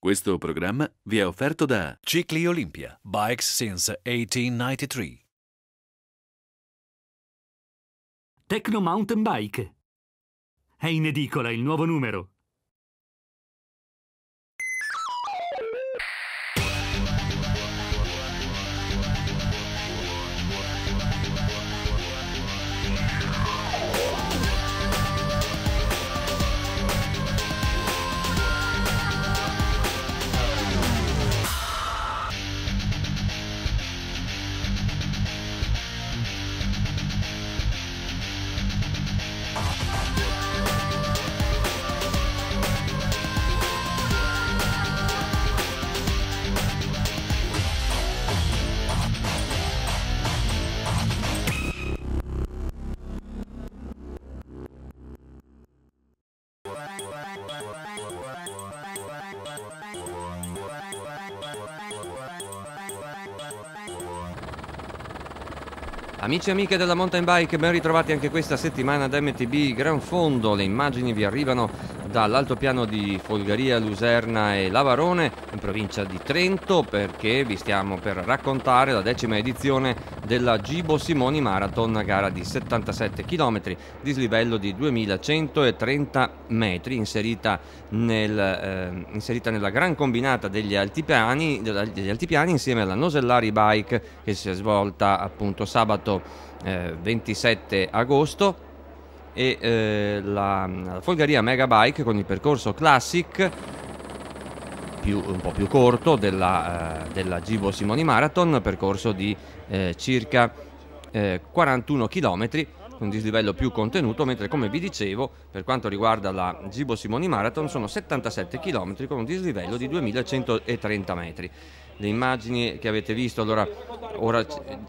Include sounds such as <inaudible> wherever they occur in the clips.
Questo programma vi è offerto da Cicli Olimpia, Bikes since 1893. Tecno Mountain Bike. È in edicola il nuovo numero. Amici e amiche della mountain bike, ben ritrovati anche questa settimana ad MTB Gran Fondo. Le immagini vi arrivano dall'altopiano di Folgaria, Luserna e Lavarone in provincia di Trento perché vi stiamo per raccontare la decima edizione della Gibo Simoni Marathon, gara di 77 km, dislivello di 2130 metri, inserita, nel, eh, inserita nella gran combinata degli altipiani, degli altipiani insieme alla Nosellari Bike che si è svolta appunto sabato eh, 27 agosto e eh, la, la Folgaria Megabike con il percorso Classic più, un po' più corto della, eh, della Givo Simoni Marathon, percorso di eh, circa 41 eh, km un dislivello più contenuto, mentre come vi dicevo, per quanto riguarda la Gibo Simoni Marathon sono 77 km con un dislivello di 2130 metri le immagini che avete visto, allora ora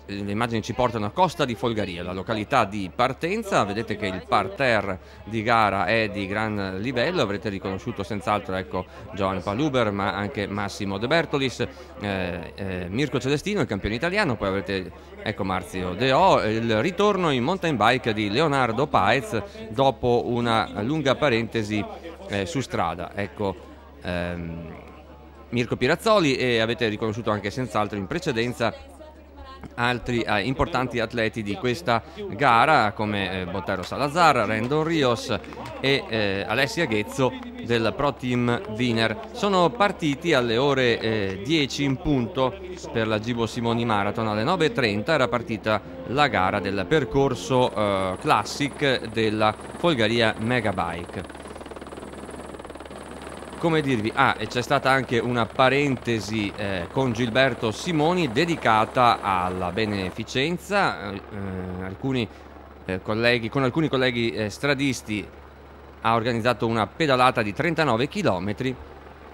le immagini ci portano a Costa di Folgaria, la località di partenza, vedete che il parterre di gara è di gran livello, avrete riconosciuto senz'altro ecco, Joan Paluber ma anche Massimo De Bertolis, eh, eh, Mirko Celestino, il campione italiano, poi avrete ecco, Marzio Deo, il ritorno in mountain bike di Leonardo Paez dopo una lunga parentesi eh, su strada. Ecco, ehm, Mirko Pirazzoli e avete riconosciuto anche senz'altro in precedenza altri eh, importanti atleti di questa gara come eh, Bottero Salazar, Rendon Rios e eh, Alessia Ghezzo del Pro Team Wiener. Sono partiti alle ore 10 eh, in punto per la Gibo Simoni Marathon, alle 9.30 era partita la gara del percorso eh, Classic della Folgaria Megabike come dirvi, ah, e c'è stata anche una parentesi eh, con Gilberto Simoni dedicata alla beneficenza. Eh, alcuni, eh, colleghi, con alcuni colleghi eh, stradisti ha organizzato una pedalata di 39 km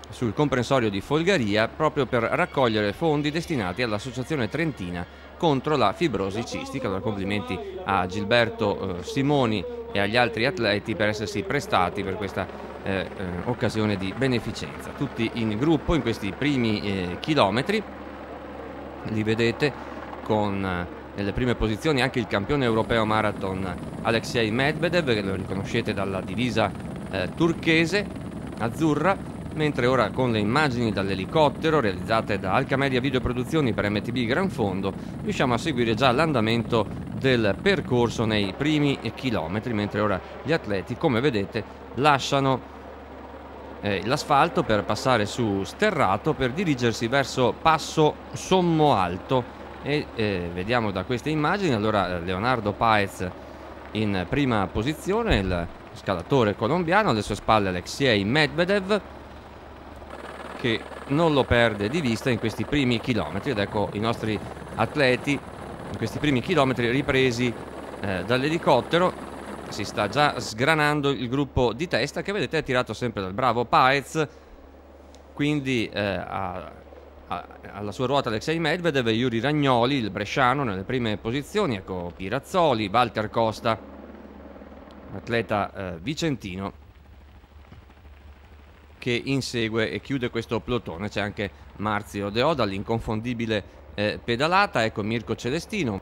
sul comprensorio di Folgaria proprio per raccogliere fondi destinati all'Associazione Trentina contro la fibrosi cistica. Allora complimenti a Gilberto eh, Simoni e agli altri atleti per essersi prestati per questa eh, eh, occasione di beneficenza. Tutti in gruppo in questi primi eh, chilometri, li vedete con eh, nelle prime posizioni anche il campione europeo marathon Alexei Medvedev, che lo riconoscete dalla divisa eh, turchese, azzurra, mentre ora con le immagini dall'elicottero realizzate da Alcamedia Videoproduzioni per MTB Gran Fondo riusciamo a seguire già l'andamento del percorso nei primi chilometri, mentre ora gli atleti, come vedete, lasciano eh, l'asfalto per passare su sterrato per dirigersi verso Passo Sommo Alto e eh, vediamo da queste immagini allora eh, Leonardo Paez in prima posizione, il scalatore colombiano, alle sue spalle Alexei Medvedev che non lo perde di vista in questi primi chilometri ed ecco i nostri atleti in questi primi chilometri ripresi eh, dall'elicottero si sta già sgranando il gruppo di testa che vedete è tirato sempre dal bravo Paez quindi eh, a, a, alla sua ruota Alexei Medvedev e Yuri Ragnoli il bresciano nelle prime posizioni ecco Pirazzoli, Walter Costa atleta eh, vicentino che insegue e chiude questo plotone c'è anche Marzio Deoda, l'inconfondibile eh, pedalata, ecco Mirko Celestino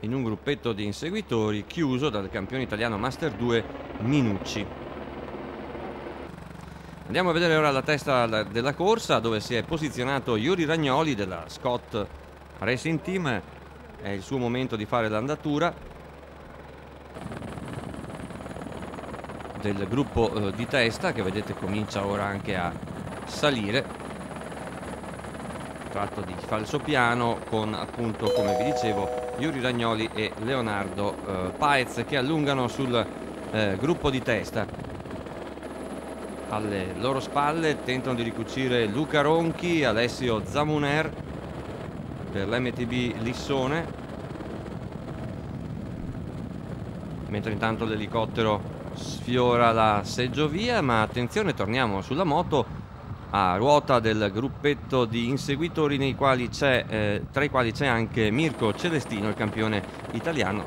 in un gruppetto di inseguitori chiuso dal campione italiano Master 2 Minucci. Andiamo a vedere ora la testa della corsa dove si è posizionato Yuri Ragnoli della Scott Racing Team, è il suo momento di fare l'andatura del gruppo eh, di testa che vedete comincia ora anche a salire tratto di falso piano con appunto come vi dicevo Yuri Ragnoli e Leonardo eh, Paez che allungano sul eh, gruppo di testa alle loro spalle tentano di ricucire Luca Ronchi Alessio Zamuner per l'MTB Lissone mentre intanto l'elicottero sfiora la seggiovia ma attenzione torniamo sulla moto a ruota del gruppetto di inseguitori eh, tra i quali c'è anche Mirko Celestino il campione italiano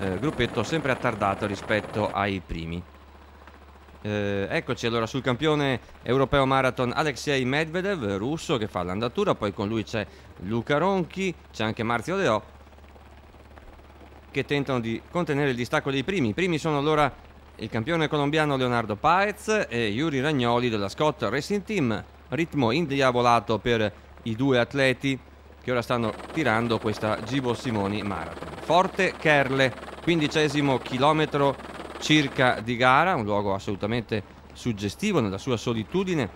eh, gruppetto sempre attardato rispetto ai primi eh, eccoci allora sul campione europeo marathon Alexei Medvedev russo che fa l'andatura poi con lui c'è Luca Ronchi c'è anche Marzio Leò che tentano di contenere il distacco dei primi i primi sono allora il campione colombiano Leonardo Paez e Yuri Ragnoli della Scott Racing Team. Ritmo indiavolato per i due atleti che ora stanno tirando questa Gibo Simoni Marathon. Forte Kerle, quindicesimo chilometro circa di gara, un luogo assolutamente suggestivo nella sua solitudine,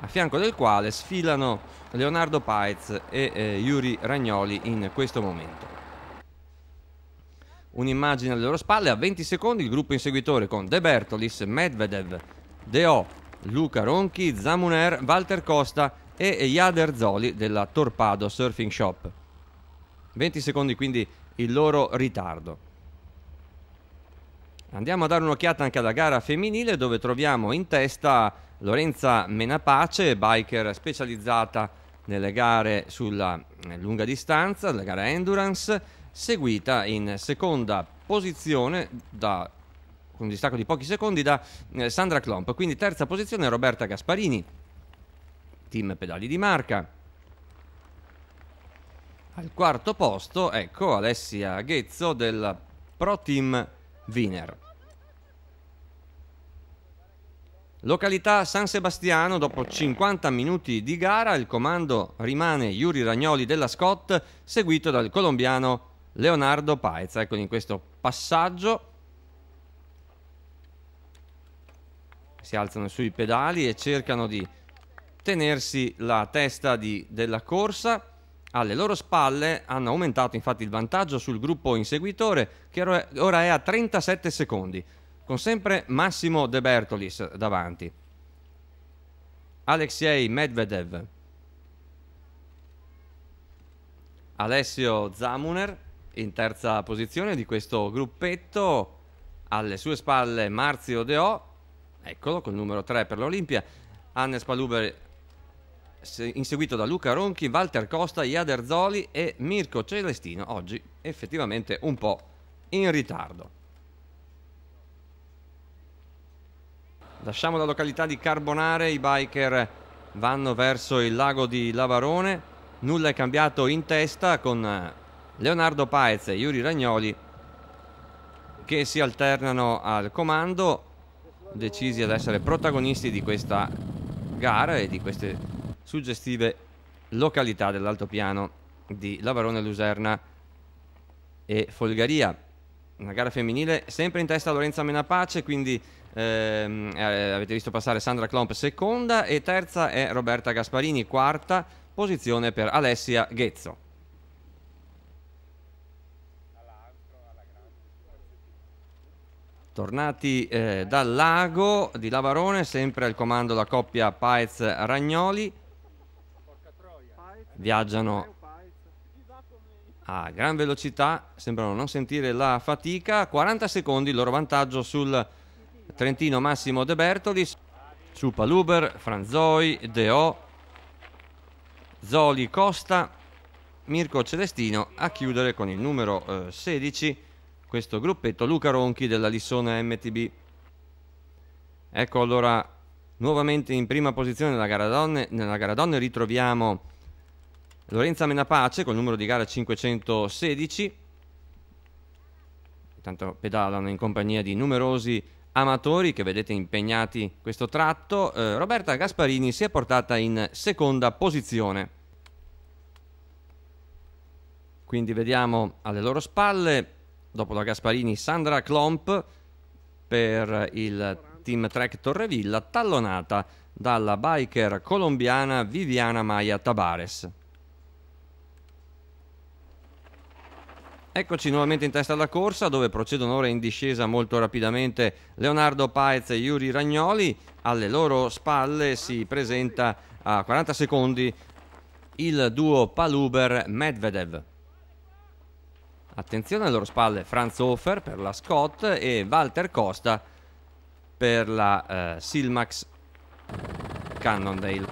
a fianco del quale sfilano Leonardo Paez e eh, Yuri Ragnoli in questo momento un'immagine alle loro spalle. A 20 secondi il gruppo inseguitore con De Bertolis, Medvedev, Deo, Luca Ronchi, Zamuner, Walter Costa e Jader Zoli della Torpado Surfing Shop. 20 secondi quindi il loro ritardo. Andiamo a dare un'occhiata anche alla gara femminile dove troviamo in testa Lorenza Menapace, biker specializzata nelle gare sulla eh, lunga distanza, la gara endurance, seguita in seconda posizione da con un distacco di pochi secondi da eh, Sandra Klomp. Quindi terza posizione Roberta Gasparini, team pedali di marca. Al quarto posto, ecco, Alessia Ghezzo del Pro Team Wiener. Località San Sebastiano, dopo 50 minuti di gara, il comando rimane Yuri Ragnoli della Scott, seguito dal colombiano Leonardo Paez, eccolo in questo passaggio. Si alzano sui pedali e cercano di tenersi la testa di, della corsa. Alle loro spalle hanno aumentato infatti il vantaggio sul gruppo inseguitore che ora è a 37 secondi, con sempre Massimo De Bertolis davanti. Alexei Medvedev, Alessio Zamuner, in terza posizione di questo gruppetto. Alle sue spalle Marzio Deò, eccolo, col numero 3 per l'Olimpia. Hannes Paluber inseguito da Luca Ronchi, Walter Costa, Iader Zoli e Mirko Celestino, oggi effettivamente un po' in ritardo. Lasciamo la località di Carbonare, i biker vanno verso il lago di Lavarone, nulla è cambiato in testa con Leonardo Paez e Yuri Ragnoli che si alternano al comando decisi ad essere protagonisti di questa gara e di queste suggestive località dell'altopiano di Lavarone, Luserna e Folgaria una gara femminile sempre in testa Lorenza Menapace quindi ehm, eh, avete visto passare Sandra Klomp seconda e terza è Roberta Gasparini quarta posizione per Alessia Ghezzo Tornati eh, dal lago di Lavarone, sempre al comando la coppia Paez-Ragnoli. Viaggiano a gran velocità, sembrano non sentire la fatica. 40 secondi il loro vantaggio sul Trentino Massimo De Bertolis. su Luber, Franzoi, Deo, Zoli Costa, Mirko Celestino a chiudere con il numero eh, 16 questo gruppetto, Luca Ronchi della Lissona MTB. Ecco allora nuovamente in prima posizione nella gara donne, nella gara donne ritroviamo Lorenza Menapace col numero di gara 516 Intanto pedalano in compagnia di numerosi amatori che vedete impegnati questo tratto, eh, Roberta Gasparini si è portata in seconda posizione. Quindi vediamo alle loro spalle dopo la Gasparini Sandra Klomp per il Team Trek Torrevilla, tallonata dalla biker colombiana Viviana Maya Tabares. Eccoci nuovamente in testa alla corsa dove procedono ora in discesa molto rapidamente Leonardo Paez e Yuri Ragnoli. Alle loro spalle si presenta a 40 secondi il duo Paluber-Medvedev. Attenzione alle loro spalle Franz Hofer per la Scott e Walter Costa per la eh, Silmax Cannondale.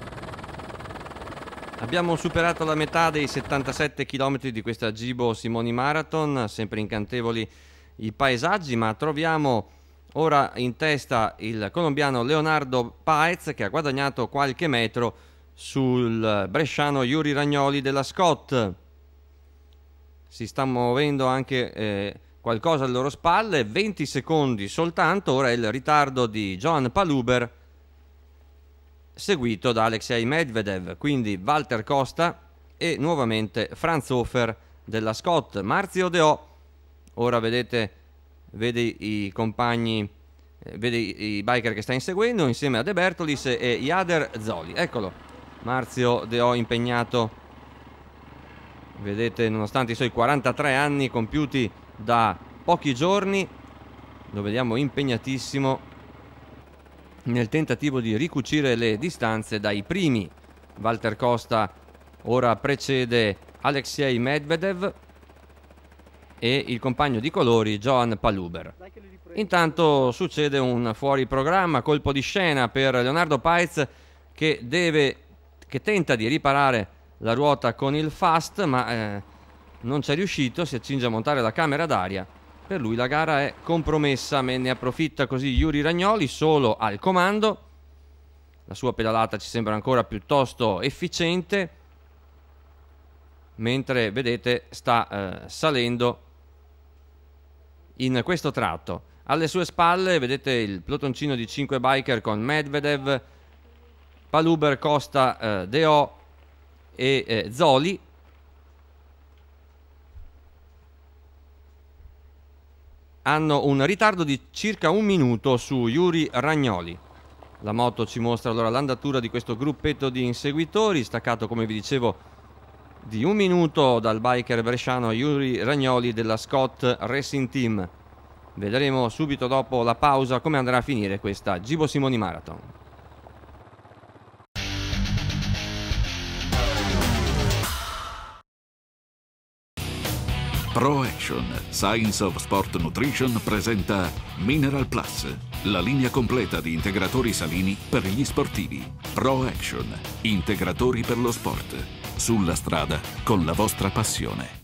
Abbiamo superato la metà dei 77 km di questa Gibo Simoni Marathon, sempre incantevoli i paesaggi, ma troviamo ora in testa il colombiano Leonardo Paez che ha guadagnato qualche metro sul bresciano Yuri Ragnoli della Scott si sta muovendo anche eh, qualcosa alle loro spalle, 20 secondi soltanto, ora il ritardo di Johan Paluber seguito da Alexei Medvedev, quindi Walter Costa e nuovamente Franz Hofer della Scott. Marzio Deò, ora vedete, vede i compagni, eh, vede i biker che sta inseguendo insieme a De Bertolis e Jader Zoli. Eccolo, Marzio Deò impegnato vedete nonostante i suoi 43 anni compiuti da pochi giorni lo vediamo impegnatissimo nel tentativo di ricucire le distanze dai primi Walter Costa ora precede Alexei Medvedev e il compagno di colori Johan Paluber. Intanto succede un fuori programma, colpo di scena per Leonardo Paez che, deve, che tenta di riparare la ruota con il fast ma eh, non c'è riuscito, si accinge a montare la camera d'aria. Per lui la gara è compromessa, me ne approfitta così Yuri Ragnoli solo al comando. La sua pedalata ci sembra ancora piuttosto efficiente, mentre vedete sta eh, salendo in questo tratto. Alle sue spalle vedete il pelotoncino di 5 biker con Medvedev, Paluber, Costa, eh, Deo, e eh, Zoli hanno un ritardo di circa un minuto su Yuri Ragnoli. La moto ci mostra allora l'andatura di questo gruppetto di inseguitori, staccato come vi dicevo di un minuto dal biker bresciano Yuri Ragnoli della Scott Racing Team. Vedremo subito dopo la pausa come andrà a finire questa Gibo Simoni Marathon. ProAction Science of Sport Nutrition presenta Mineral Plus, la linea completa di integratori salini per gli sportivi. ProAction, integratori per lo sport. Sulla strada con la vostra passione.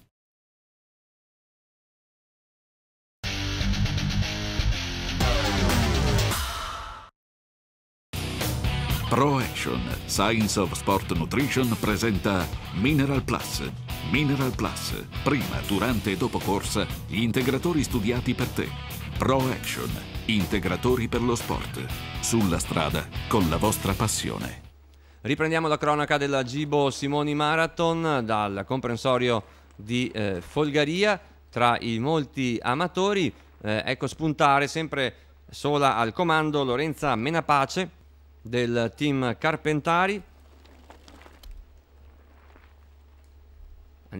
ProAction Science of Sport Nutrition presenta Mineral Plus Mineral Plus, prima, durante e dopo corsa, gli integratori studiati per te. Pro Action, integratori per lo sport. Sulla strada, con la vostra passione. Riprendiamo la cronaca della Gibo Simoni Marathon dal comprensorio di eh, Folgaria. Tra i molti amatori, eh, ecco spuntare sempre sola al comando Lorenza Menapace del team Carpentari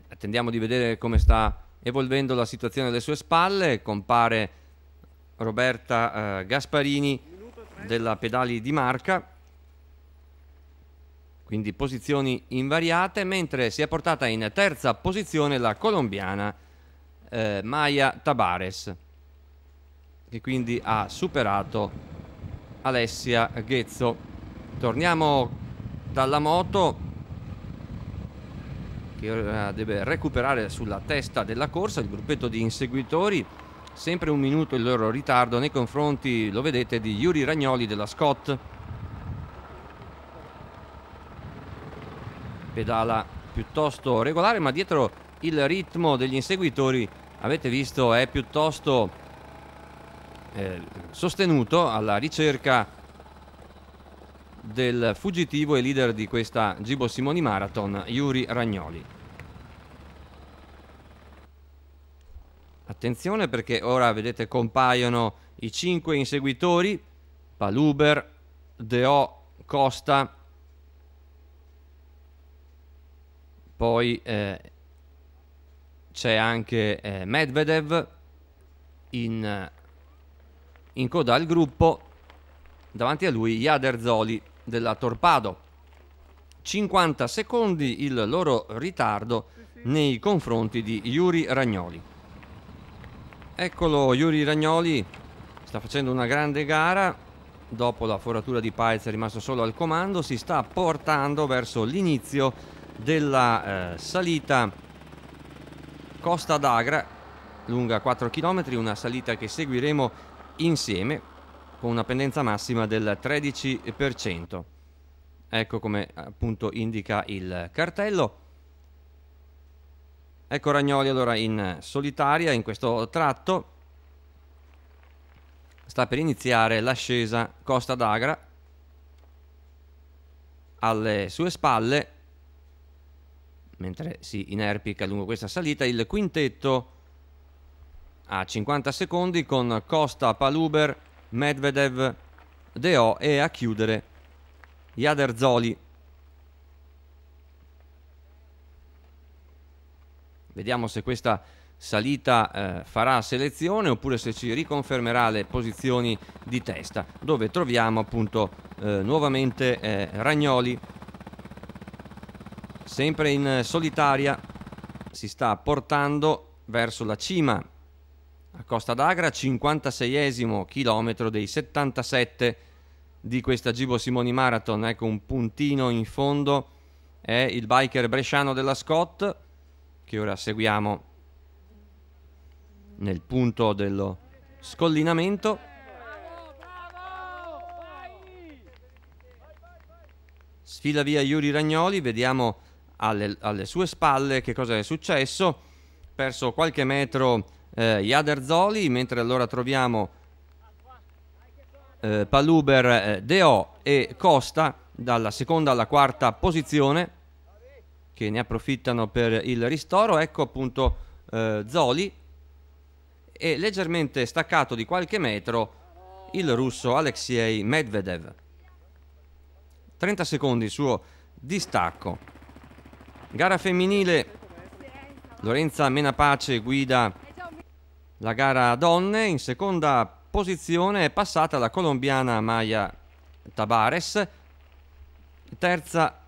attendiamo di vedere come sta evolvendo la situazione alle sue spalle, compare Roberta eh, Gasparini della Pedali di Marca, quindi posizioni invariate, mentre si è portata in terza posizione la colombiana eh, Maya Tabares, che quindi ha superato Alessia Ghezzo. Torniamo dalla moto che ora eh, deve recuperare sulla testa della corsa il gruppetto di inseguitori sempre un minuto il loro ritardo nei confronti lo vedete di Yuri Ragnoli della Scott pedala piuttosto regolare ma dietro il ritmo degli inseguitori avete visto è piuttosto eh, sostenuto alla ricerca del fuggitivo e leader di questa Gibo Simoni Marathon, Yuri Ragnoli. Attenzione perché ora vedete compaiono i cinque inseguitori, Paluber, Deo, Costa, poi eh, c'è anche eh, Medvedev in, in coda al gruppo, davanti a lui Jader Zoli della Torpado. 50 secondi il loro ritardo nei confronti di Yuri Ragnoli. Eccolo Yuri Ragnoli, sta facendo una grande gara, dopo la foratura di Paez è rimasto solo al comando, si sta portando verso l'inizio della eh, salita Costa d'Agra, lunga 4 km, una salita che seguiremo insieme con una pendenza massima del 13%. Ecco come appunto indica il cartello. Ecco Ragnoli allora in solitaria in questo tratto. Sta per iniziare l'ascesa Costa d'Agra. Alle sue spalle mentre si inerpica lungo questa salita il quintetto a 50 secondi con Costa Paluber Medvedev, Deo e a chiudere Yader Vediamo se questa salita eh, farà selezione oppure se ci riconfermerà le posizioni di testa dove troviamo appunto eh, nuovamente eh, Ragnoli sempre in solitaria si sta portando verso la cima a Costa d'Agra, 56esimo chilometro dei 77 di questa Gibo Simoni Marathon. Ecco un puntino in fondo è il biker bresciano della Scott che ora seguiamo nel punto dello scollinamento. Sfila via Yuri Ragnoli, vediamo alle, alle sue spalle che cosa è successo. Perso qualche metro eh, Yader Zoli, mentre allora troviamo eh, Paluber, eh, Deo e Costa dalla seconda alla quarta posizione che ne approfittano per il ristoro. Ecco appunto eh, Zoli e leggermente staccato di qualche metro il russo Alexei Medvedev. 30 secondi il suo distacco. Gara femminile, Lorenza Menapace guida la gara donne in seconda posizione è passata la colombiana Maya Tabares, terza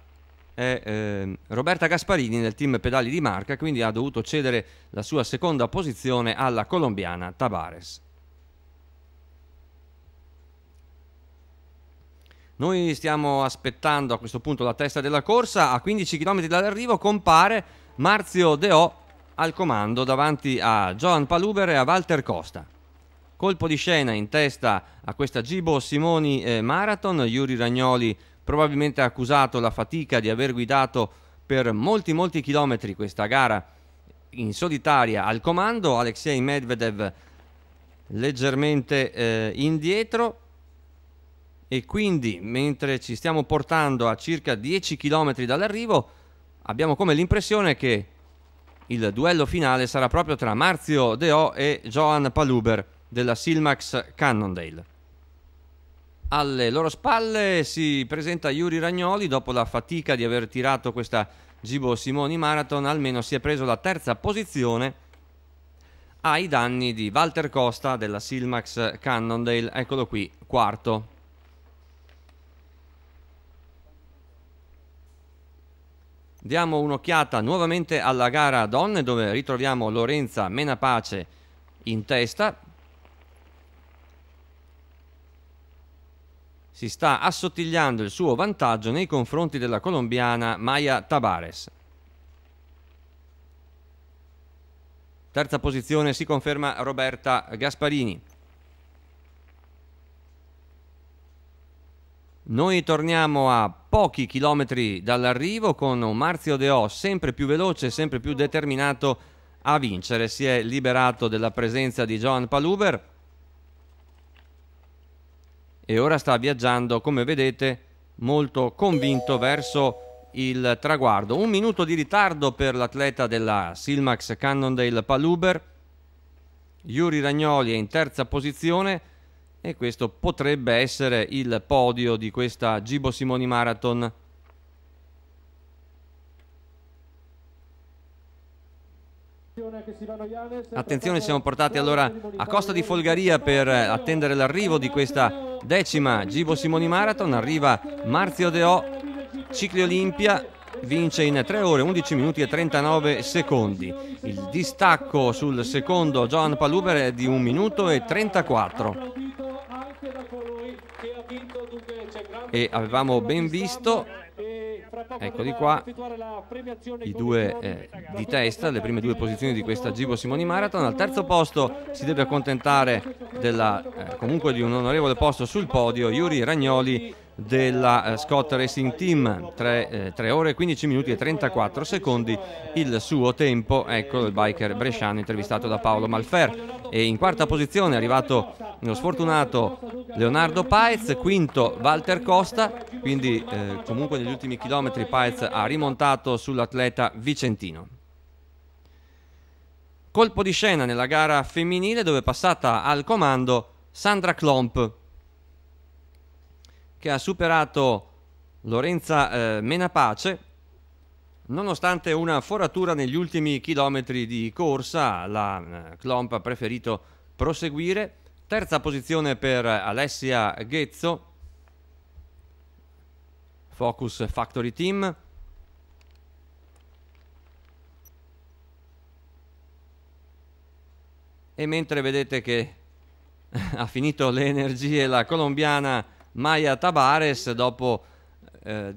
è eh, Roberta Gasparini nel team pedali di marca, quindi ha dovuto cedere la sua seconda posizione alla colombiana Tabares. Noi stiamo aspettando a questo punto la testa della corsa, a 15 km dall'arrivo compare Marzio Deò al comando davanti a Joan Paluver e a Walter Costa. Colpo di scena in testa a questa Gibo Simoni eh, Marathon, Yuri Ragnoli probabilmente ha accusato la fatica di aver guidato per molti molti chilometri questa gara in solitaria al comando, Alexei Medvedev leggermente eh, indietro e quindi mentre ci stiamo portando a circa 10 km dall'arrivo abbiamo come l'impressione che il duello finale sarà proprio tra Marzio Deo e Johan Paluber della Silmax Cannondale. Alle loro spalle si presenta Yuri Ragnoli dopo la fatica di aver tirato questa Gibo Simoni Marathon, almeno si è preso la terza posizione ai danni di Walter Costa della Silmax Cannondale, eccolo qui, quarto. Diamo un'occhiata nuovamente alla gara donne dove ritroviamo Lorenza Menapace in testa. Si sta assottigliando il suo vantaggio nei confronti della colombiana Maya Tabares. Terza posizione si conferma Roberta Gasparini. Noi torniamo a pochi chilometri dall'arrivo con un Marzio Deò sempre più veloce, sempre più determinato a vincere. Si è liberato della presenza di Johan Paluber e ora sta viaggiando, come vedete, molto convinto verso il traguardo. Un minuto di ritardo per l'atleta della Silmax Cannondale Paluber. Yuri Ragnoli è in terza posizione e questo potrebbe essere il podio di questa Gibo Simoni Marathon. Attenzione, siamo portati allora a Costa di Folgaria per attendere l'arrivo di questa decima Gibo Simoni Marathon. Arriva Marzio Deò, Cicli Olimpia, vince in 3 ore 11 minuti e 39 secondi. Il distacco sul secondo Joan Paluber è di 1 minuto e 34. e avevamo ben visto eccoli qua i due eh, di testa le prime due posizioni di questa Gibo Simoni Marathon al terzo posto si deve accontentare della, eh, comunque di un onorevole posto sul podio Yuri Ragnoli della eh, Scott Racing Team 3, 3, eh, ore 15 minuti e 34 secondi il suo tempo ecco il biker bresciano intervistato da Paolo Malfer e in quarta posizione è arrivato lo sfortunato Leonardo Paez quinto Walter Costa quindi eh, comunque negli ultimi chilometri Paez ha rimontato sull'atleta vicentino colpo di scena nella gara femminile dove è passata al comando Sandra Klomp che ha superato Lorenza eh, Menapace nonostante una foratura negli ultimi chilometri di corsa la eh, Clomp ha preferito proseguire terza posizione per Alessia Ghezzo Focus Factory Team e mentre vedete che <laughs> ha finito le energie la colombiana Maya Tabares dopo eh,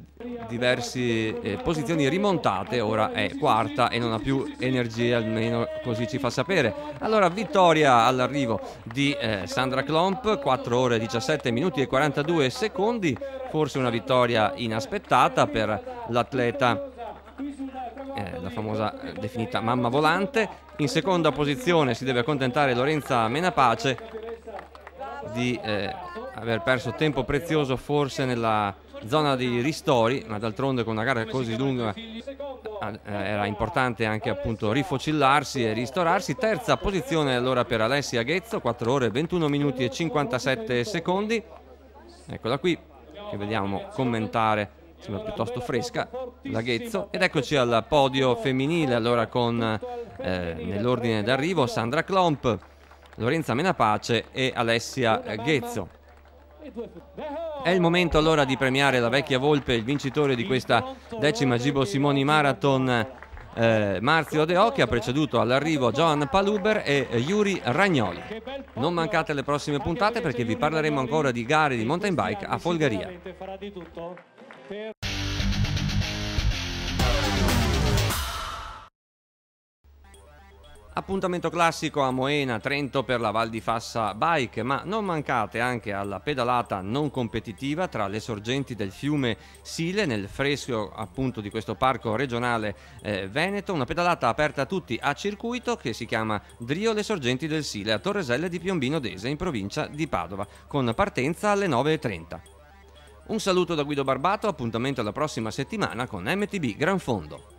diverse eh, posizioni rimontate, ora è quarta e non ha più energie, almeno così ci fa sapere. Allora, vittoria all'arrivo di eh, Sandra Klomp, 4 ore 17 minuti e 42 secondi, forse una vittoria inaspettata per l'atleta. Eh, la famosa eh, definita mamma volante in seconda posizione si deve accontentare Lorenza Menapace di eh, aver perso tempo prezioso forse nella zona di ristori, ma d'altronde con una gara così lunga eh, era importante anche appunto rifocillarsi e ristorarsi. Terza posizione allora per Alessia Ghezzo, 4 ore 21 minuti e 57 secondi. Eccola qui che vediamo commentare sembra piuttosto fresca la Ghezzo ed eccoci al podio femminile allora con eh, nell'ordine d'arrivo Sandra Klomp Lorenza Menapace e Alessia Ghezzo è il momento allora di premiare la vecchia Volpe, il vincitore di questa decima Gibo Simoni Marathon, eh, Marzio Deò, che ha preceduto all'arrivo Joan Paluber e Yuri Ragnoli. Non mancate le prossime puntate perché vi parleremo ancora di gare di mountain bike a Folgaria. Appuntamento classico a Moena, Trento per la Val di Fassa Bike, ma non mancate anche alla pedalata non competitiva tra le sorgenti del fiume Sile nel fresco appunto di questo parco regionale eh, veneto, una pedalata aperta a tutti a circuito che si chiama Drio le sorgenti del Sile a Torreselle di Piombino Dese in provincia di Padova, con partenza alle 9.30. Un saluto da Guido Barbato, appuntamento alla prossima settimana con MTB Gran Fondo.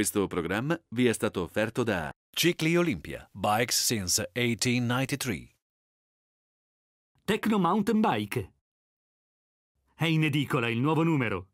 Questo programma vi è stato offerto da Cicli Olimpia, Bikes since 1893. Tecno Mountain Bike. È in edicola il nuovo numero.